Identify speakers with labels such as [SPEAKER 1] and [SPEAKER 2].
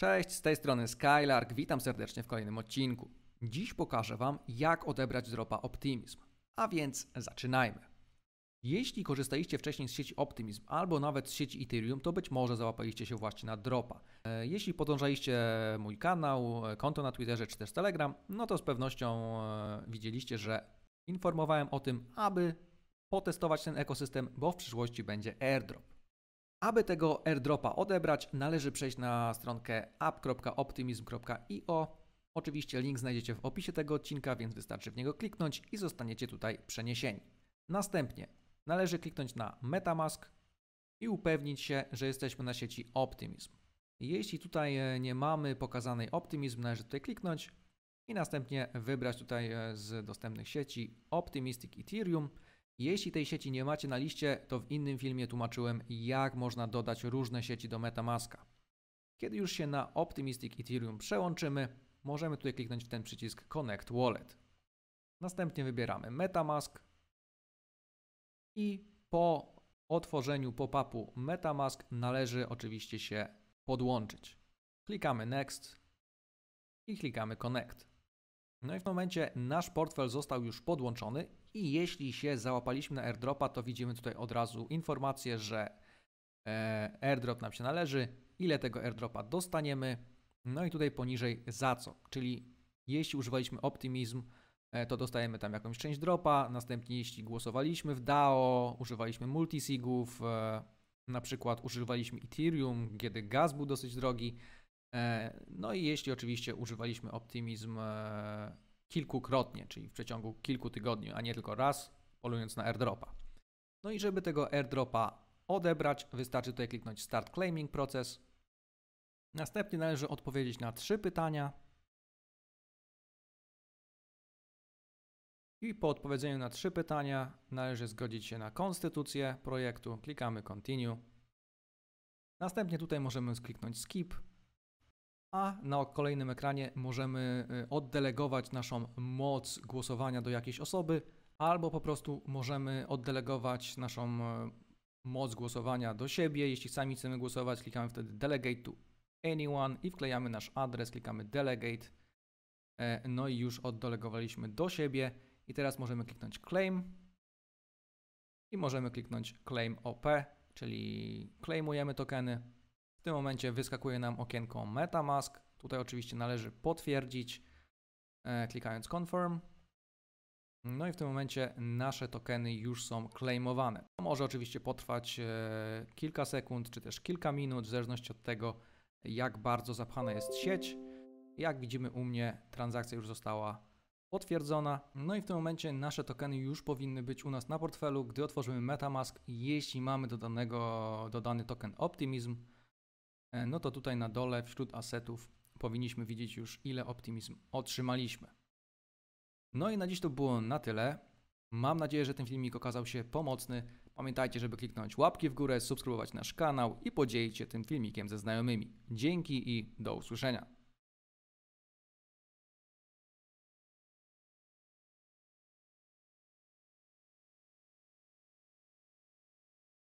[SPEAKER 1] Cześć, z tej strony Skylark, witam serdecznie w kolejnym odcinku. Dziś pokażę Wam, jak odebrać dropa Optimism. A więc zaczynajmy. Jeśli korzystaliście wcześniej z sieci Optimism albo nawet z sieci Ethereum, to być może załapaliście się właśnie na dropa. E, jeśli podążaliście e, mój kanał, e, konto na Twitterze czy też Telegram, no to z pewnością widzieliście, że informowałem o tym, aby potestować ten ekosystem, bo w przyszłości będzie airdrop. Aby tego airdropa odebrać, należy przejść na stronkę app.optimism.io. Oczywiście link znajdziecie w opisie tego odcinka, więc wystarczy w niego kliknąć i zostaniecie tutaj przeniesieni. Następnie należy kliknąć na MetaMask i upewnić się, że jesteśmy na sieci Optimism. Jeśli tutaj e, nie mamy pokazanej Optimism, należy tutaj kliknąć i następnie wybrać tutaj e, z dostępnych sieci Optimistic Ethereum. Jeśli tej sieci nie macie na liście, to w innym filmie tłumaczyłem, jak można dodać różne sieci do MetaMaska. Kiedy już się na Optimistic Ethereum przełączymy, możemy tutaj kliknąć w ten przycisk Connect Wallet. Następnie wybieramy MetaMask i po otworzeniu pop-upu MetaMask należy oczywiście się podłączyć. Klikamy Next i klikamy Connect. No i w momencie nasz portfel został już podłączony i jeśli się załapaliśmy na airdropa, to widzimy tutaj od razu informację, że e, airdrop nam się należy, ile tego airdropa dostaniemy, no i tutaj poniżej za co, czyli jeśli używaliśmy optymizm, e, to dostajemy tam jakąś część dropa, następnie jeśli głosowaliśmy w DAO, używaliśmy multisigów, e, na przykład używaliśmy Ethereum, kiedy gaz był dosyć drogi, E, no i jeśli oczywiście używaliśmy optymizm e, kilkukrotnie, czyli w przeciągu kilku tygodni, a nie tylko raz, polując na airdropa. No i żeby tego airdropa odebrać, wystarczy tutaj kliknąć Start Claiming Process. Następnie należy odpowiedzieć na trzy pytania. I po odpowiedzeniu na trzy pytania należy zgodzić się na konstytucję projektu. Klikamy Continue. Następnie tutaj możemy kliknąć Skip a na kolejnym ekranie możemy y, oddelegować naszą moc głosowania do jakiejś osoby, albo po prostu możemy oddelegować naszą y, moc głosowania do siebie. Jeśli sami chcemy głosować, klikamy wtedy Delegate to Anyone i wklejamy nasz adres, klikamy Delegate. E, no i już oddelegowaliśmy do siebie. I teraz możemy kliknąć Claim i możemy kliknąć Claim OP, czyli claimujemy tokeny. W tym momencie wyskakuje nam okienko MetaMask. Tutaj oczywiście należy potwierdzić, e, klikając Confirm. No i w tym momencie nasze tokeny już są claimowane. To może oczywiście potrwać e, kilka sekund, czy też kilka minut, w zależności od tego, jak bardzo zapchana jest sieć. Jak widzimy u mnie, transakcja już została potwierdzona. No i w tym momencie nasze tokeny już powinny być u nas na portfelu, gdy otworzymy MetaMask, jeśli mamy dodanego dodany token Optimism E, no to tutaj na dole wśród asetów powinniśmy widzieć już ile optymizm otrzymaliśmy. No i na dziś to było na tyle. Mam nadzieję, że ten filmik okazał się pomocny. Pamiętajcie, żeby kliknąć łapki w górę, subskrybować nasz kanał i podzielić się tym filmikiem ze znajomymi. Dzięki i do usłyszenia.